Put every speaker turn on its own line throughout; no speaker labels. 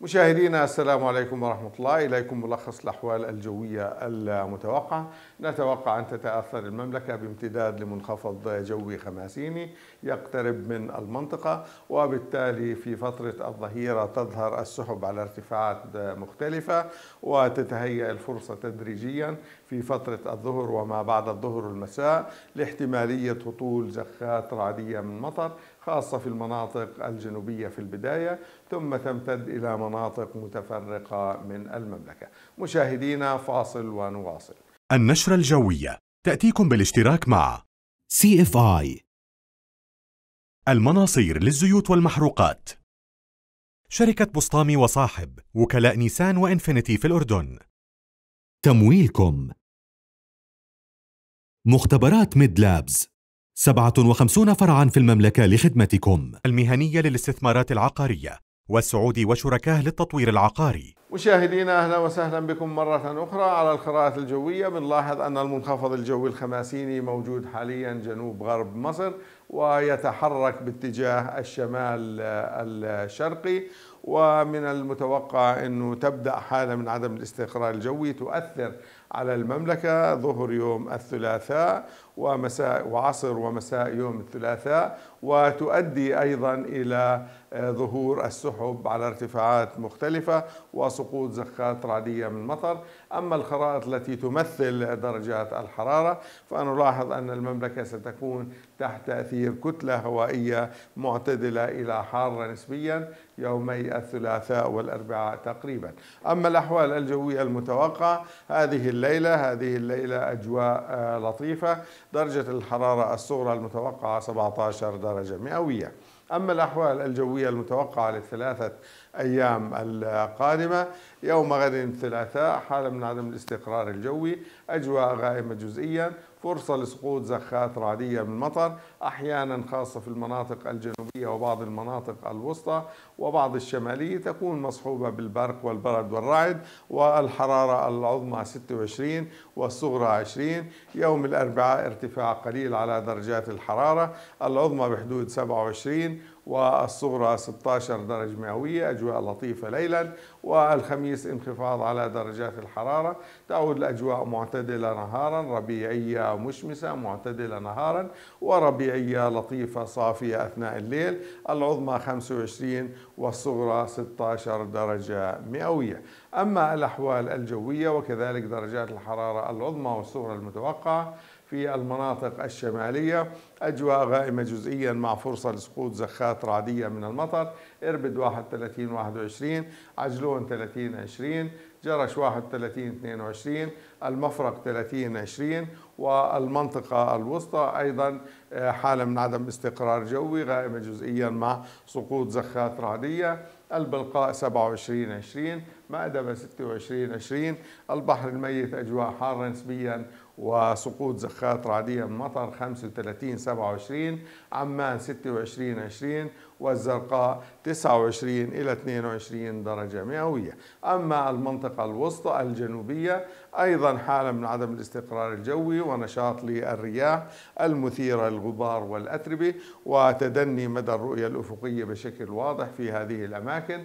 مشاهدينا السلام عليكم ورحمة الله إليكم ملخص الأحوال الجوية المتوقعة نتوقع أن تتأثر المملكة بامتداد لمنخفض جوي خماسيني يقترب من المنطقة وبالتالي في فترة الظهيرة تظهر السحب على ارتفاعات مختلفة وتتهيأ الفرصة تدريجيا في فترة الظهر وما بعد الظهر والمساء لاحتمالية هطول زخات رعدية من مطر خاصة في المناطق الجنوبية في البداية ثم تمتد إلى مناطق متفرقة من المملكة مشاهدينا فاصل ونواصل
النشرة الجوية تأتيكم بالاشتراك مع CFI المناصير للزيوت والمحروقات شركة بسطامي وصاحب وكلاء نيسان وإنفينيتي في الأردن تمويلكم مختبرات ميد لابز 57 فرعا في المملكة لخدمتكم المهنية للاستثمارات العقارية والسعودي وشركاه للتطوير العقاري
مشاهدينا أهلا وسهلا بكم مرة أخرى على الخرائط الجوية بنلاحظ أن المنخفض الجوي الخماسيني موجود حاليا جنوب غرب مصر ويتحرك باتجاه الشمال آه، الشرقي ومن المتوقع أنه تبدأ حالة من عدم الاستقرار الجوي تؤثر على المملكة ظهر يوم الثلاثاء ومساء وعصر ومساء يوم الثلاثاء وتؤدي أيضا إلى آه، ظهور السحب على ارتفاعات مختلفة وسقوط زخات رعدية من المطر، أما الخرائط التي تمثل درجات الحرارة فنلاحظ أن المملكة ستكون تحت تأثير كتلة هوائية معتدلة إلى حارة نسبيا يومي الثلاثاء والأربعاء تقريبا أما الأحوال الجوية المتوقعة هذه الليلة هذه الليلة أجواء آه، لطيفة درجة الحرارة الصغرى المتوقعة 17 درجة مئوية أما الأحوال الجوية المتوقعة للثلاثة أيام القادمة يوم غد الثلاثاء حالة من عدم الاستقرار الجوي أجواء غائمة جزئيا فرصة لسقوط زخات رعدية من مطر أحيانا خاصة في المناطق الجنوبية وبعض المناطق الوسطى وبعض الشمالية تكون مصحوبة بالبرق والبرد والرعد والحرارة العظمى 26 والصغرى 20 يوم الأربعاء ارتفاع قليل على درجات الحرارة العظمى بحدود 27 والصغرى 16 درجة مئوية أجواء لطيفة ليلا والخميس انخفاض على درجات الحرارة تعود الأجواء معتدلة نهارا ربيعية مشمسة معتدلة نهارا وربيعية لطيفة صافية أثناء الليل العظمى 25 والصغرى 16 درجة مئوية أما الأحوال الجوية وكذلك درجات الحرارة العظمى والصغرى المتوقعة في المناطق الشمالية أجواء غائمة جزئيا مع فرصة لسقوط زخات رعدية من المطر إربد 31 21 عجلون 30 20 جرش 31 22 المفرق 30 20 والمنطقة الوسطى أيضا آه، حالة من عدم استقرار جوي غائمة جزئيا مع سقوط زخات رعدية البلقاء 27 20 مأدبة 26 20 البحر الميت أجواء حارة نسبيا وسقوط زخات رعدية من مطر 35 27 عمان 26 20 والزرقاء 29 إلى 22 درجة مئوية أما المنطقة الوسطى الجنوبية أيضا حالة من عدم الاستقرار الجوي ونشاط للرياح المثيرة للغبار والأتربة وتدني مدى الرؤية الأفقية بشكل واضح في هذه الأماكن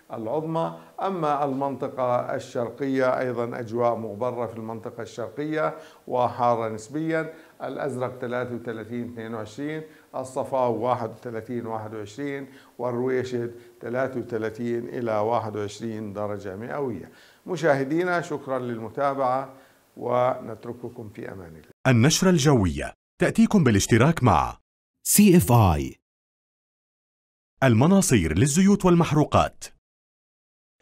العظمى أما المنطقة الشرقية أيضا أجواء مغبرة في المنطقة الشرقية وحارة نسبيا الأزرق 33 22 الصفاو 31 21 والرويشد 33 إلى 21 درجة مئوية مشاهدينا شكرا للمتابعة ونترككم في أمان الله
النشرة الجوية تأتيكم بالاشتراك مع CFI المناصير للزيوت والمحروقات